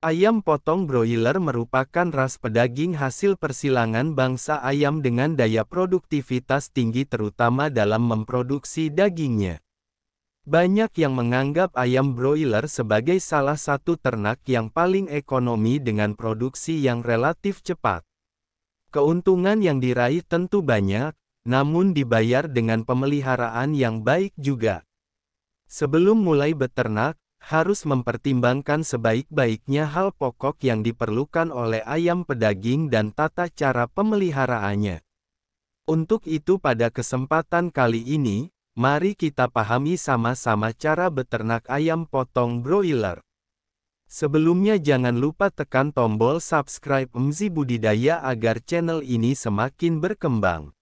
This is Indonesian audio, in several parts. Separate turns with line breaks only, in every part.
Ayam potong broiler merupakan ras pedaging hasil persilangan bangsa ayam dengan daya produktivitas tinggi terutama dalam memproduksi dagingnya. Banyak yang menganggap ayam broiler sebagai salah satu ternak yang paling ekonomi dengan produksi yang relatif cepat. Keuntungan yang diraih tentu banyak, namun dibayar dengan pemeliharaan yang baik juga. Sebelum mulai beternak, harus mempertimbangkan sebaik-baiknya hal pokok yang diperlukan oleh ayam pedaging dan tata cara pemeliharaannya. Untuk itu pada kesempatan kali ini, mari kita pahami sama-sama cara beternak ayam potong broiler. Sebelumnya jangan lupa tekan tombol subscribe Mzi Budidaya agar channel ini semakin berkembang.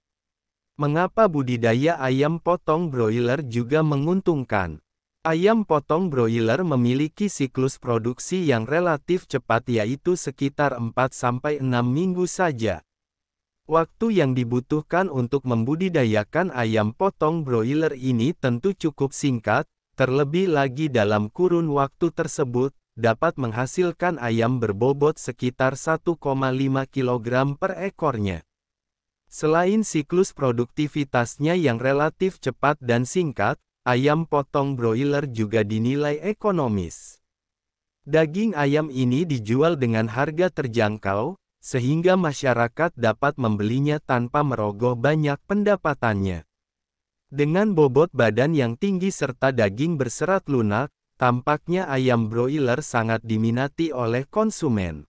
Mengapa budidaya ayam potong broiler juga menguntungkan? Ayam potong broiler memiliki siklus produksi yang relatif cepat yaitu sekitar 4-6 minggu saja. Waktu yang dibutuhkan untuk membudidayakan ayam potong broiler ini tentu cukup singkat, terlebih lagi dalam kurun waktu tersebut, dapat menghasilkan ayam berbobot sekitar 1,5 kg per ekornya. Selain siklus produktivitasnya yang relatif cepat dan singkat, Ayam potong broiler juga dinilai ekonomis. Daging ayam ini dijual dengan harga terjangkau, sehingga masyarakat dapat membelinya tanpa merogoh banyak pendapatannya. Dengan bobot badan yang tinggi serta daging berserat lunak, tampaknya ayam broiler sangat diminati oleh konsumen.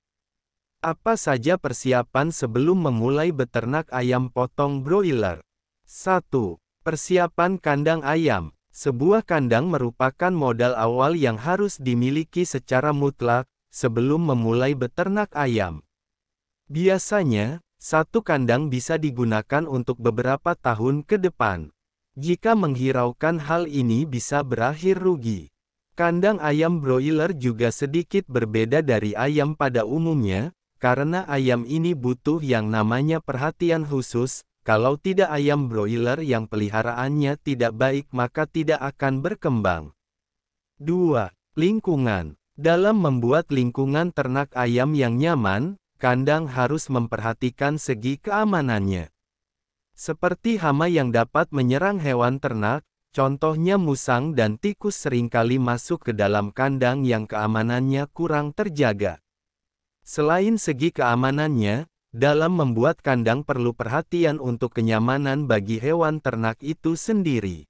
Apa saja persiapan sebelum memulai beternak ayam potong broiler? 1. Persiapan kandang ayam. Sebuah kandang merupakan modal awal yang harus dimiliki secara mutlak sebelum memulai beternak ayam. Biasanya, satu kandang bisa digunakan untuk beberapa tahun ke depan. Jika menghiraukan hal ini bisa berakhir rugi. Kandang ayam broiler juga sedikit berbeda dari ayam pada umumnya, karena ayam ini butuh yang namanya perhatian khusus, kalau tidak ayam broiler yang peliharaannya tidak baik maka tidak akan berkembang. 2. Lingkungan Dalam membuat lingkungan ternak ayam yang nyaman, kandang harus memperhatikan segi keamanannya. Seperti hama yang dapat menyerang hewan ternak, contohnya musang dan tikus seringkali masuk ke dalam kandang yang keamanannya kurang terjaga. Selain segi keamanannya, dalam membuat kandang perlu perhatian untuk kenyamanan bagi hewan ternak itu sendiri.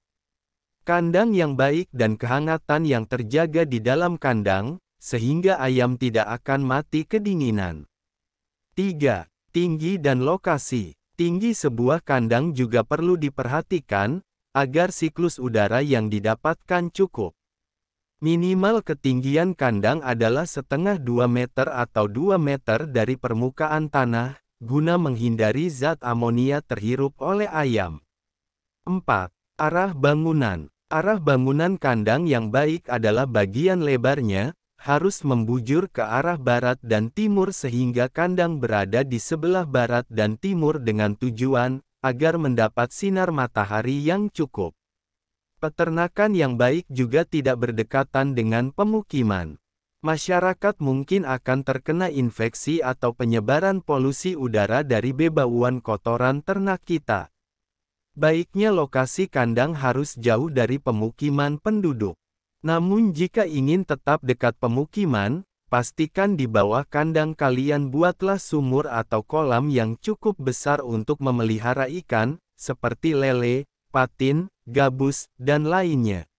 Kandang yang baik dan kehangatan yang terjaga di dalam kandang, sehingga ayam tidak akan mati kedinginan. 3. Tinggi dan lokasi Tinggi sebuah kandang juga perlu diperhatikan, agar siklus udara yang didapatkan cukup. Minimal ketinggian kandang adalah setengah 2 meter atau 2 meter dari permukaan tanah, guna menghindari zat amonia terhirup oleh ayam. 4. Arah bangunan Arah bangunan kandang yang baik adalah bagian lebarnya, harus membujur ke arah barat dan timur sehingga kandang berada di sebelah barat dan timur dengan tujuan, agar mendapat sinar matahari yang cukup. Peternakan yang baik juga tidak berdekatan dengan pemukiman. Masyarakat mungkin akan terkena infeksi atau penyebaran polusi udara dari bebauan kotoran ternak kita. Baiknya lokasi kandang harus jauh dari pemukiman penduduk. Namun jika ingin tetap dekat pemukiman, pastikan di bawah kandang kalian buatlah sumur atau kolam yang cukup besar untuk memelihara ikan, seperti lele, patin, gabus, dan lainnya.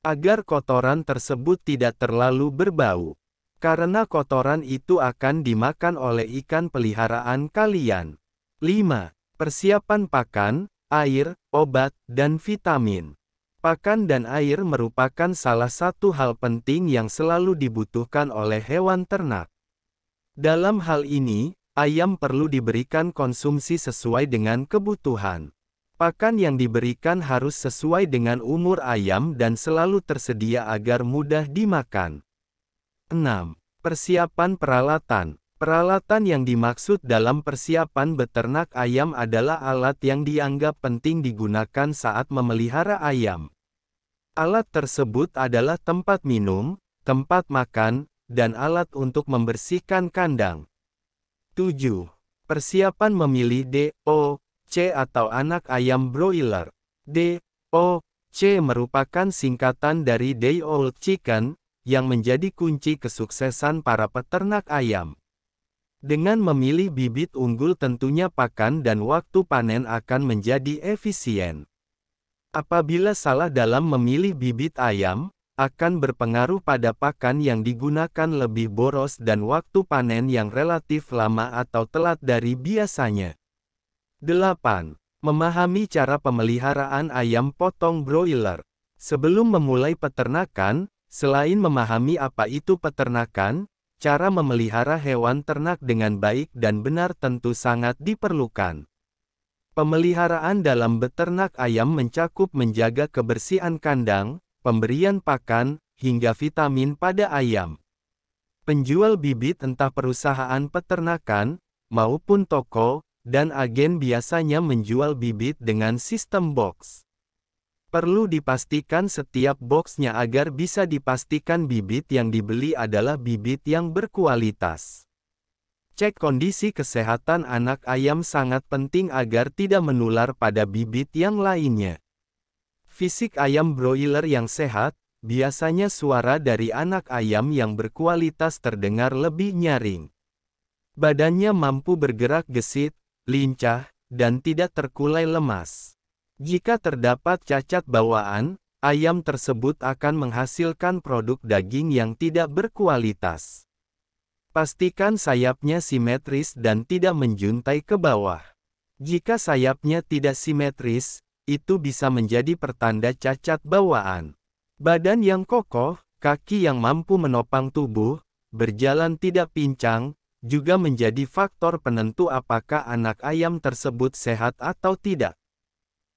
Agar kotoran tersebut tidak terlalu berbau. Karena kotoran itu akan dimakan oleh ikan peliharaan kalian. 5. Persiapan pakan, air, obat, dan vitamin. Pakan dan air merupakan salah satu hal penting yang selalu dibutuhkan oleh hewan ternak. Dalam hal ini, ayam perlu diberikan konsumsi sesuai dengan kebutuhan. Pakan yang diberikan harus sesuai dengan umur ayam dan selalu tersedia agar mudah dimakan. 6. Persiapan peralatan Peralatan yang dimaksud dalam persiapan beternak ayam adalah alat yang dianggap penting digunakan saat memelihara ayam. Alat tersebut adalah tempat minum, tempat makan, dan alat untuk membersihkan kandang. 7. Persiapan memilih DO C atau anak ayam broiler. D. O. C merupakan singkatan dari Day Old Chicken, yang menjadi kunci kesuksesan para peternak ayam. Dengan memilih bibit unggul tentunya pakan dan waktu panen akan menjadi efisien. Apabila salah dalam memilih bibit ayam, akan berpengaruh pada pakan yang digunakan lebih boros dan waktu panen yang relatif lama atau telat dari biasanya. 8. Memahami cara pemeliharaan ayam potong broiler. Sebelum memulai peternakan, selain memahami apa itu peternakan, cara memelihara hewan ternak dengan baik dan benar tentu sangat diperlukan. Pemeliharaan dalam beternak ayam mencakup menjaga kebersihan kandang, pemberian pakan, hingga vitamin pada ayam. Penjual bibit entah perusahaan peternakan, maupun toko, dan agen biasanya menjual bibit dengan sistem box. Perlu dipastikan setiap boxnya agar bisa dipastikan bibit yang dibeli adalah bibit yang berkualitas. Cek kondisi kesehatan anak ayam sangat penting agar tidak menular pada bibit yang lainnya. Fisik ayam broiler yang sehat, biasanya suara dari anak ayam yang berkualitas terdengar lebih nyaring. Badannya mampu bergerak gesit, lincah, dan tidak terkulai lemas. Jika terdapat cacat bawaan, ayam tersebut akan menghasilkan produk daging yang tidak berkualitas. Pastikan sayapnya simetris dan tidak menjuntai ke bawah. Jika sayapnya tidak simetris, itu bisa menjadi pertanda cacat bawaan. Badan yang kokoh, kaki yang mampu menopang tubuh, berjalan tidak pincang, juga menjadi faktor penentu apakah anak ayam tersebut sehat atau tidak.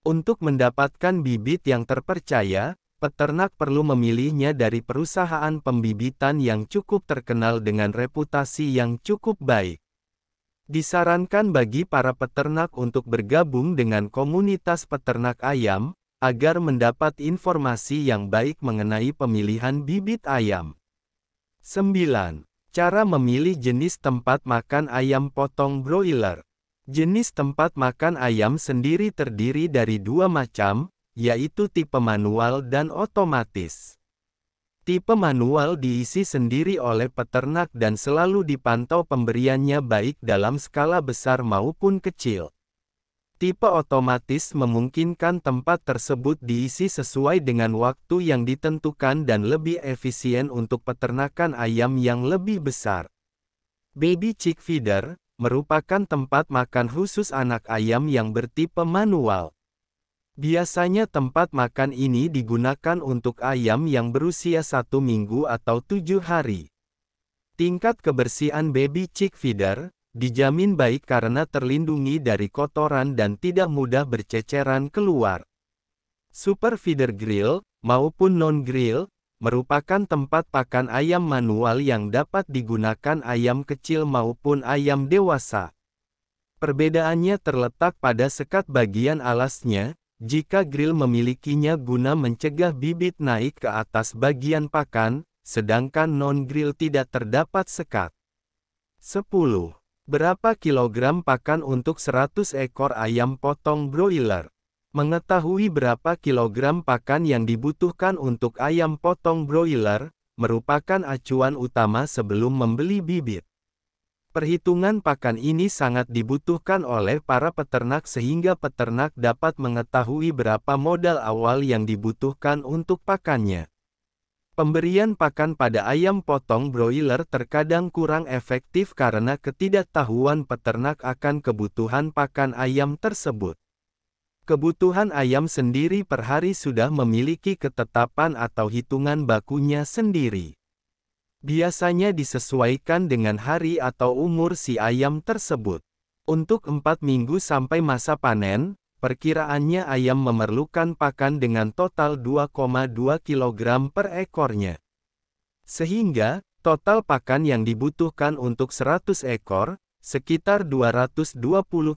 Untuk mendapatkan bibit yang terpercaya, peternak perlu memilihnya dari perusahaan pembibitan yang cukup terkenal dengan reputasi yang cukup baik. Disarankan bagi para peternak untuk bergabung dengan komunitas peternak ayam, agar mendapat informasi yang baik mengenai pemilihan bibit ayam. 9. Cara memilih jenis tempat makan ayam potong broiler. Jenis tempat makan ayam sendiri terdiri dari dua macam, yaitu tipe manual dan otomatis. Tipe manual diisi sendiri oleh peternak dan selalu dipantau pemberiannya baik dalam skala besar maupun kecil tipe otomatis memungkinkan tempat tersebut diisi sesuai dengan waktu yang ditentukan dan lebih efisien untuk peternakan ayam yang lebih besar. Baby chick feeder merupakan tempat makan khusus anak ayam yang bertipe manual. Biasanya tempat makan ini digunakan untuk ayam yang berusia satu minggu atau tujuh hari. Tingkat kebersihan baby chick feeder Dijamin baik karena terlindungi dari kotoran dan tidak mudah berceceran keluar. Super feeder grill, maupun non-grill, merupakan tempat pakan ayam manual yang dapat digunakan ayam kecil maupun ayam dewasa. Perbedaannya terletak pada sekat bagian alasnya, jika grill memilikinya guna mencegah bibit naik ke atas bagian pakan, sedangkan non-grill tidak terdapat sekat. 10. Berapa kilogram pakan untuk 100 ekor ayam potong broiler? Mengetahui berapa kilogram pakan yang dibutuhkan untuk ayam potong broiler, merupakan acuan utama sebelum membeli bibit. Perhitungan pakan ini sangat dibutuhkan oleh para peternak sehingga peternak dapat mengetahui berapa modal awal yang dibutuhkan untuk pakannya. Pemberian pakan pada ayam potong broiler terkadang kurang efektif karena ketidaktahuan peternak akan kebutuhan pakan ayam tersebut. Kebutuhan ayam sendiri per hari sudah memiliki ketetapan atau hitungan bakunya sendiri. Biasanya disesuaikan dengan hari atau umur si ayam tersebut. Untuk 4 minggu sampai masa panen, Perkiraannya ayam memerlukan pakan dengan total 2,2 kg per ekornya. Sehingga, total pakan yang dibutuhkan untuk 100 ekor, sekitar 220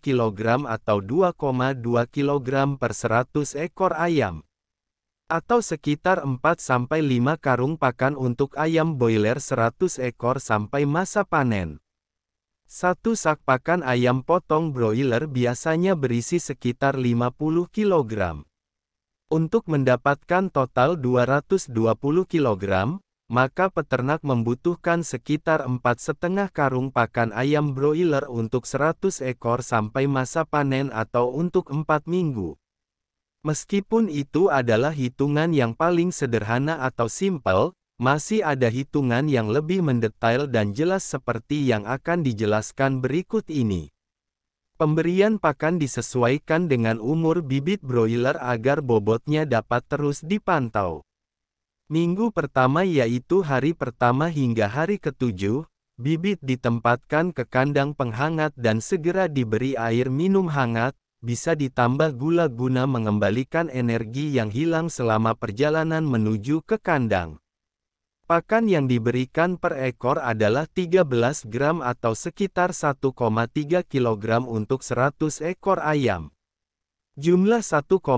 kg atau 2,2 kg per 100 ekor ayam. Atau sekitar 4-5 karung pakan untuk ayam boiler 100 ekor sampai masa panen. Satu sak pakan ayam potong broiler biasanya berisi sekitar 50 kg. Untuk mendapatkan total 220 kg, maka peternak membutuhkan sekitar empat setengah karung pakan ayam broiler untuk 100 ekor sampai masa panen atau untuk empat minggu. Meskipun itu adalah hitungan yang paling sederhana atau simpel, masih ada hitungan yang lebih mendetail dan jelas seperti yang akan dijelaskan berikut ini. Pemberian pakan disesuaikan dengan umur bibit broiler agar bobotnya dapat terus dipantau. Minggu pertama yaitu hari pertama hingga hari ketujuh, bibit ditempatkan ke kandang penghangat dan segera diberi air minum hangat, bisa ditambah gula guna mengembalikan energi yang hilang selama perjalanan menuju ke kandang. Pakan yang diberikan per ekor adalah 13 gram atau sekitar 1,3 kg untuk 100 ekor ayam. Jumlah 1,3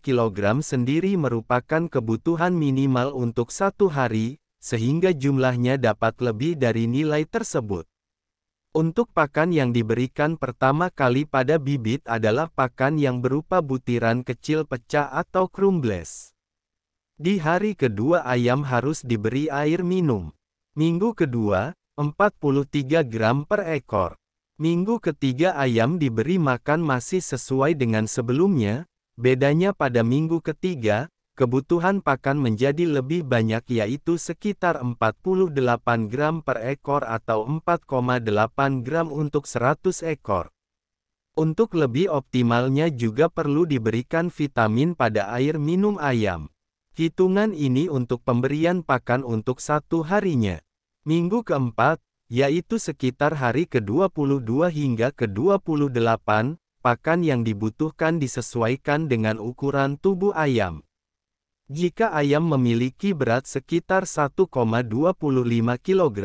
kg sendiri merupakan kebutuhan minimal untuk satu hari, sehingga jumlahnya dapat lebih dari nilai tersebut. Untuk pakan yang diberikan pertama kali pada bibit adalah pakan yang berupa butiran kecil pecah atau crumbless. Di hari kedua ayam harus diberi air minum. Minggu kedua, 43 gram per ekor. Minggu ketiga ayam diberi makan masih sesuai dengan sebelumnya, bedanya pada minggu ketiga, kebutuhan pakan menjadi lebih banyak yaitu sekitar 48 gram per ekor atau 4,8 gram untuk 100 ekor. Untuk lebih optimalnya juga perlu diberikan vitamin pada air minum ayam. Hitungan ini untuk pemberian pakan untuk satu harinya. Minggu keempat, yaitu sekitar hari ke-22 hingga ke-28, pakan yang dibutuhkan disesuaikan dengan ukuran tubuh ayam. Jika ayam memiliki berat sekitar 1,25 kg,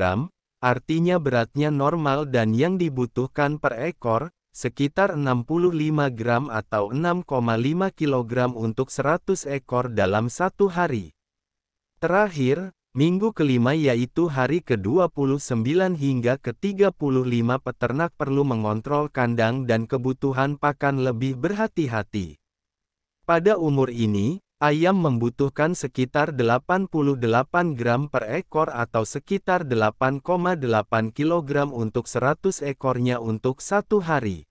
artinya beratnya normal dan yang dibutuhkan per ekor, sekitar 65 gram atau 6,5 kg untuk 100 ekor dalam satu hari. Terakhir, minggu kelima yaitu hari ke-29 hingga ke-35 peternak perlu mengontrol kandang dan kebutuhan pakan lebih berhati-hati. Pada umur ini, Ayam membutuhkan sekitar 88 gram per ekor atau sekitar 8,8 kg untuk 100 ekornya untuk satu hari.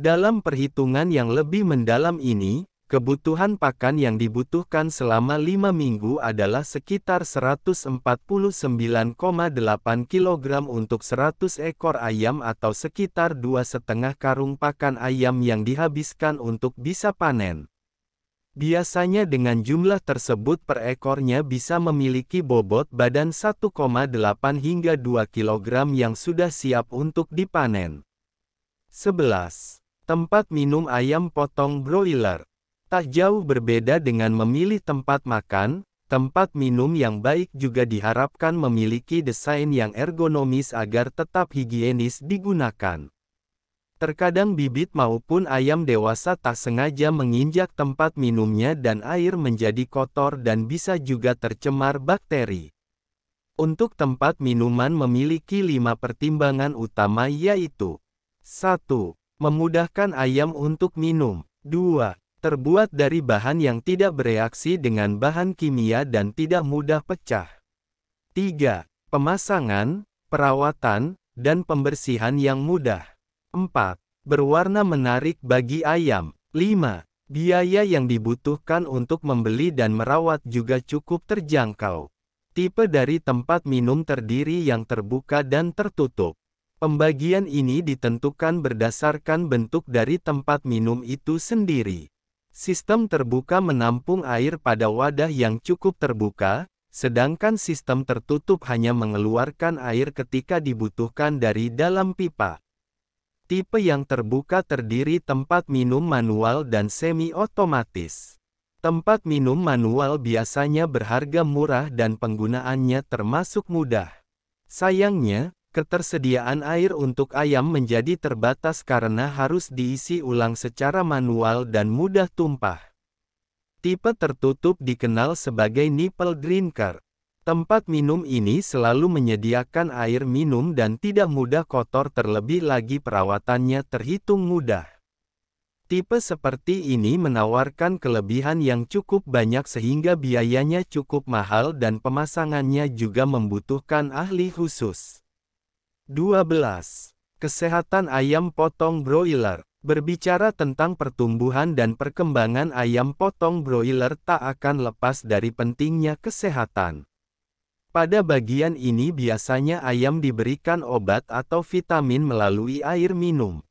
Dalam perhitungan yang lebih mendalam ini, kebutuhan pakan yang dibutuhkan selama 5 minggu adalah sekitar 149,8 kg untuk 100 ekor ayam atau sekitar dua setengah karung pakan ayam yang dihabiskan untuk bisa panen. Biasanya dengan jumlah tersebut per ekornya bisa memiliki bobot badan 1,8 hingga 2 kg yang sudah siap untuk dipanen. 11. Tempat minum ayam potong broiler. Tak jauh berbeda dengan memilih tempat makan, tempat minum yang baik juga diharapkan memiliki desain yang ergonomis agar tetap higienis digunakan. Terkadang bibit maupun ayam dewasa tak sengaja menginjak tempat minumnya dan air menjadi kotor dan bisa juga tercemar bakteri. Untuk tempat minuman memiliki lima pertimbangan utama yaitu 1. Memudahkan ayam untuk minum. 2. Terbuat dari bahan yang tidak bereaksi dengan bahan kimia dan tidak mudah pecah. 3. Pemasangan, perawatan, dan pembersihan yang mudah. 4. Berwarna menarik bagi ayam. 5. Biaya yang dibutuhkan untuk membeli dan merawat juga cukup terjangkau. Tipe dari tempat minum terdiri yang terbuka dan tertutup. Pembagian ini ditentukan berdasarkan bentuk dari tempat minum itu sendiri. Sistem terbuka menampung air pada wadah yang cukup terbuka, sedangkan sistem tertutup hanya mengeluarkan air ketika dibutuhkan dari dalam pipa. Tipe yang terbuka terdiri tempat minum manual dan semi-otomatis. Tempat minum manual biasanya berharga murah dan penggunaannya termasuk mudah. Sayangnya, ketersediaan air untuk ayam menjadi terbatas karena harus diisi ulang secara manual dan mudah tumpah. Tipe tertutup dikenal sebagai nipple drinker. Tempat minum ini selalu menyediakan air minum dan tidak mudah kotor terlebih lagi perawatannya terhitung mudah. Tipe seperti ini menawarkan kelebihan yang cukup banyak sehingga biayanya cukup mahal dan pemasangannya juga membutuhkan ahli khusus. 12. Kesehatan ayam potong broiler Berbicara tentang pertumbuhan dan perkembangan ayam potong broiler tak akan lepas dari pentingnya kesehatan. Pada bagian ini biasanya ayam diberikan obat atau vitamin melalui air minum.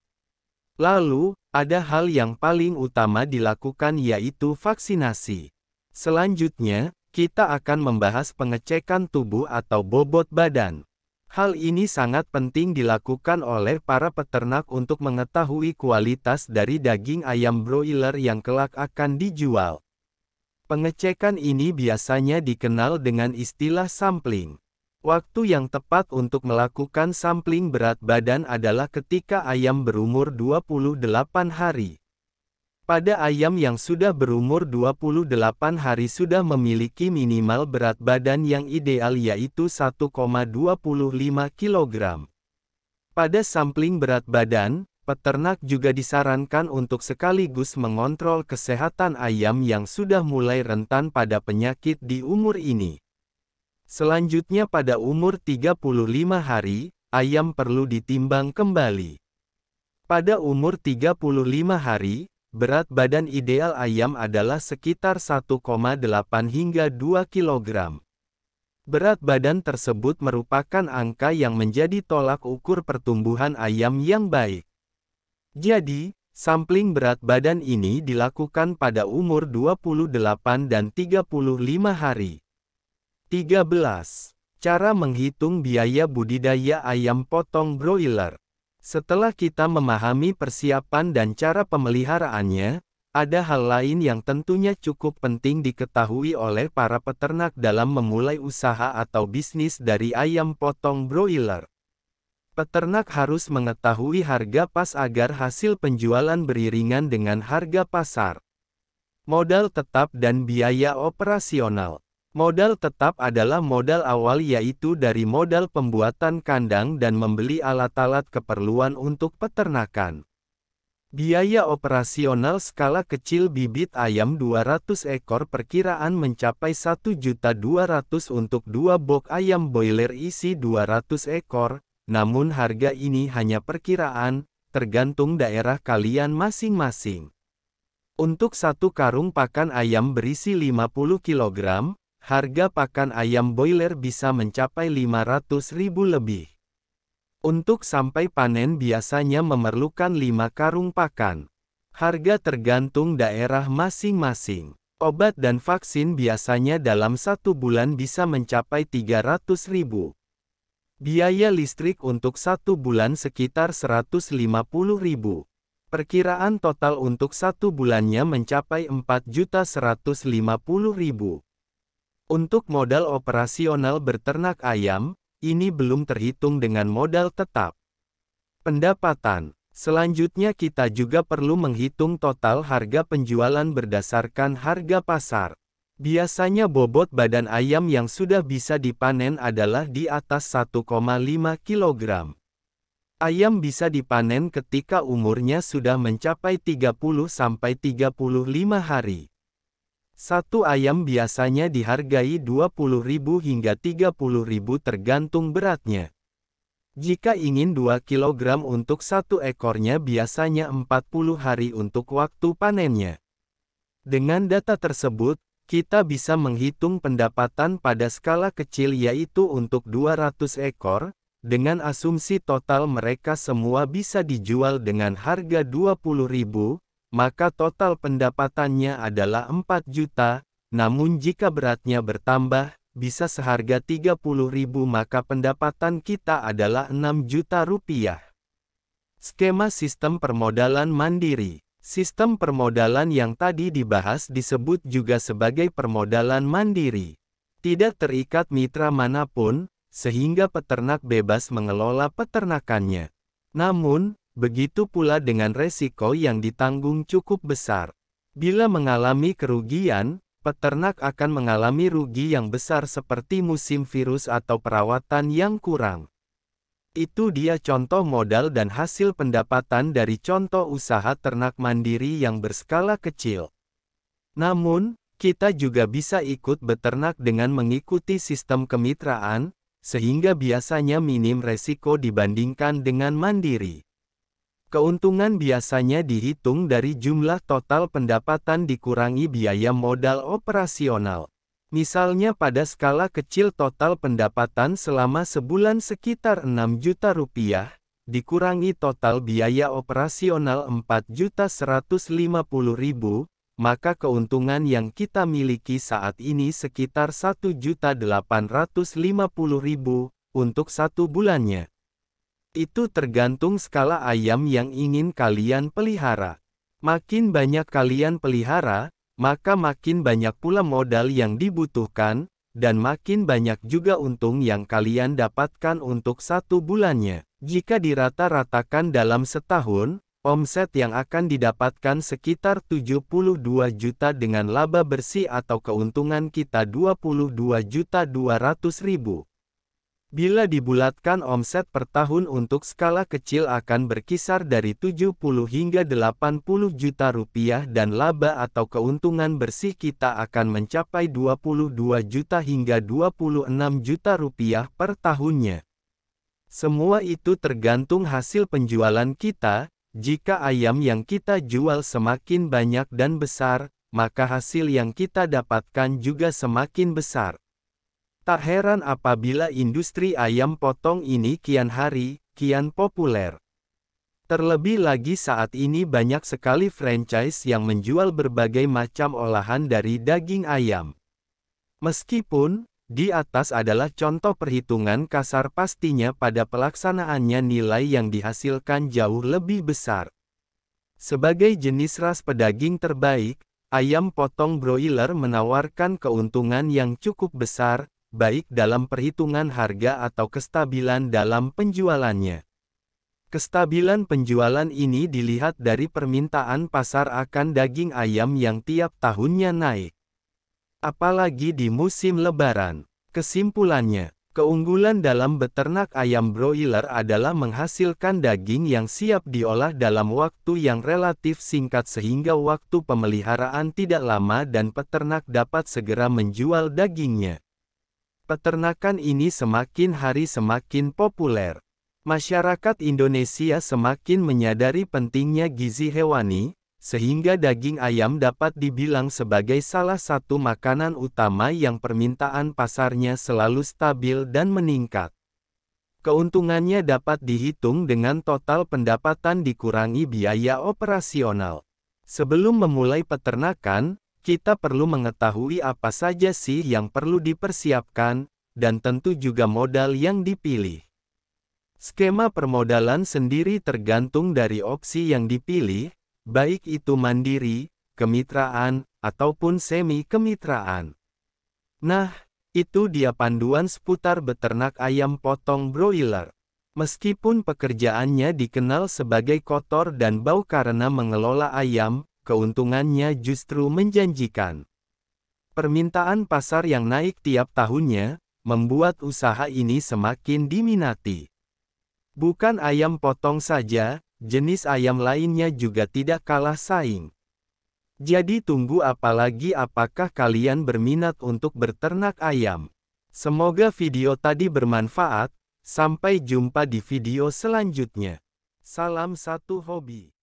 Lalu, ada hal yang paling utama dilakukan yaitu vaksinasi. Selanjutnya, kita akan membahas pengecekan tubuh atau bobot badan. Hal ini sangat penting dilakukan oleh para peternak untuk mengetahui kualitas dari daging ayam broiler yang kelak akan dijual. Pengecekan ini biasanya dikenal dengan istilah sampling. Waktu yang tepat untuk melakukan sampling berat badan adalah ketika ayam berumur 28 hari. Pada ayam yang sudah berumur 28 hari sudah memiliki minimal berat badan yang ideal yaitu 1,25 kg. Pada sampling berat badan, peternak juga disarankan untuk sekaligus mengontrol kesehatan ayam yang sudah mulai rentan pada penyakit di umur ini. Selanjutnya pada umur 35 hari, ayam perlu ditimbang kembali. Pada umur 35 hari, Berat badan ideal ayam adalah sekitar 1,8 hingga 2 kg. Berat badan tersebut merupakan angka yang menjadi tolak ukur pertumbuhan ayam yang baik. Jadi, sampling berat badan ini dilakukan pada umur 28 dan 35 hari. 13. Cara menghitung biaya budidaya ayam potong broiler setelah kita memahami persiapan dan cara pemeliharaannya, ada hal lain yang tentunya cukup penting diketahui oleh para peternak dalam memulai usaha atau bisnis dari ayam potong broiler. Peternak harus mengetahui harga pas agar hasil penjualan beriringan dengan harga pasar, modal tetap, dan biaya operasional. Modal tetap adalah modal awal yaitu dari modal pembuatan kandang dan membeli alat-alat keperluan untuk peternakan. Biaya operasional skala kecil bibit ayam 200 ekor perkiraan mencapai 1.200 untuk dua box ayam boiler isi 200 ekor, namun harga ini hanya perkiraan, tergantung daerah kalian masing-masing. Untuk satu karung pakan ayam berisi 50 kg, harga pakan ayam boiler bisa mencapai 500 ribu lebih. Untuk sampai panen biasanya memerlukan 5 karung pakan. Harga tergantung daerah masing-masing. Obat dan vaksin biasanya dalam satu bulan bisa mencapai 300 ribu. Biaya listrik untuk satu bulan sekitar 150 ribu. Perkiraan total untuk satu bulannya mencapai 4.150.000. Untuk modal operasional berternak ayam, ini belum terhitung dengan modal tetap. Pendapatan Selanjutnya kita juga perlu menghitung total harga penjualan berdasarkan harga pasar. Biasanya bobot badan ayam yang sudah bisa dipanen adalah di atas 1,5 kg. Ayam bisa dipanen ketika umurnya sudah mencapai 30-35 hari. Satu ayam biasanya dihargai 20.000 hingga 30.000 tergantung beratnya. Jika ingin 2 kg untuk satu ekornya biasanya 40 hari untuk waktu panennya. Dengan data tersebut, kita bisa menghitung pendapatan pada skala kecil yaitu untuk 200 ekor, dengan asumsi total mereka semua bisa dijual dengan harga ribu maka total pendapatannya adalah 4 juta, namun jika beratnya bertambah, bisa seharga 30 ribu maka pendapatan kita adalah 6 juta rupiah. Skema Sistem Permodalan Mandiri Sistem permodalan yang tadi dibahas disebut juga sebagai permodalan mandiri. Tidak terikat mitra manapun, sehingga peternak bebas mengelola peternakannya. Namun, Begitu pula dengan resiko yang ditanggung cukup besar. Bila mengalami kerugian, peternak akan mengalami rugi yang besar seperti musim virus atau perawatan yang kurang. Itu dia contoh modal dan hasil pendapatan dari contoh usaha ternak mandiri yang berskala kecil. Namun, kita juga bisa ikut beternak dengan mengikuti sistem kemitraan, sehingga biasanya minim resiko dibandingkan dengan mandiri. Keuntungan biasanya dihitung dari jumlah total pendapatan dikurangi biaya modal operasional. Misalnya pada skala kecil total pendapatan selama sebulan sekitar 6 juta rupiah, dikurangi total biaya operasional 4.150.000, maka keuntungan yang kita miliki saat ini sekitar 1.850.000 untuk satu bulannya. Itu tergantung skala ayam yang ingin kalian pelihara. Makin banyak kalian pelihara, maka makin banyak pula modal yang dibutuhkan, dan makin banyak juga untung yang kalian dapatkan untuk satu bulannya. Jika dirata-ratakan dalam setahun, omset yang akan didapatkan sekitar 72 juta dengan laba bersih atau keuntungan kita 22 juta 200 ribu. Bila dibulatkan omset per tahun untuk skala kecil akan berkisar dari 70 hingga 80 juta rupiah dan laba atau keuntungan bersih kita akan mencapai 22 juta hingga 26 juta rupiah per tahunnya. Semua itu tergantung hasil penjualan kita, jika ayam yang kita jual semakin banyak dan besar, maka hasil yang kita dapatkan juga semakin besar. Tak heran apabila industri ayam potong ini kian hari, kian populer. Terlebih lagi saat ini banyak sekali franchise yang menjual berbagai macam olahan dari daging ayam. Meskipun, di atas adalah contoh perhitungan kasar pastinya pada pelaksanaannya nilai yang dihasilkan jauh lebih besar. Sebagai jenis ras pedaging terbaik, ayam potong broiler menawarkan keuntungan yang cukup besar, baik dalam perhitungan harga atau kestabilan dalam penjualannya. Kestabilan penjualan ini dilihat dari permintaan pasar akan daging ayam yang tiap tahunnya naik. Apalagi di musim lebaran. Kesimpulannya, Keunggulan dalam beternak ayam broiler adalah menghasilkan daging yang siap diolah dalam waktu yang relatif singkat sehingga waktu pemeliharaan tidak lama dan peternak dapat segera menjual dagingnya. Peternakan ini semakin hari semakin populer. Masyarakat Indonesia semakin menyadari pentingnya gizi hewani, sehingga daging ayam dapat dibilang sebagai salah satu makanan utama yang permintaan pasarnya selalu stabil dan meningkat. Keuntungannya dapat dihitung dengan total pendapatan dikurangi biaya operasional. Sebelum memulai peternakan, kita perlu mengetahui apa saja sih yang perlu dipersiapkan, dan tentu juga modal yang dipilih. Skema permodalan sendiri tergantung dari opsi yang dipilih, baik itu mandiri, kemitraan, ataupun semi-kemitraan. Nah, itu dia panduan seputar beternak ayam potong broiler. Meskipun pekerjaannya dikenal sebagai kotor dan bau karena mengelola ayam, keuntungannya justru menjanjikan. Permintaan pasar yang naik tiap tahunnya, membuat usaha ini semakin diminati. Bukan ayam potong saja, jenis ayam lainnya juga tidak kalah saing. Jadi tunggu apalagi apakah kalian berminat untuk berternak ayam. Semoga video tadi bermanfaat, sampai jumpa di video selanjutnya. Salam satu hobi.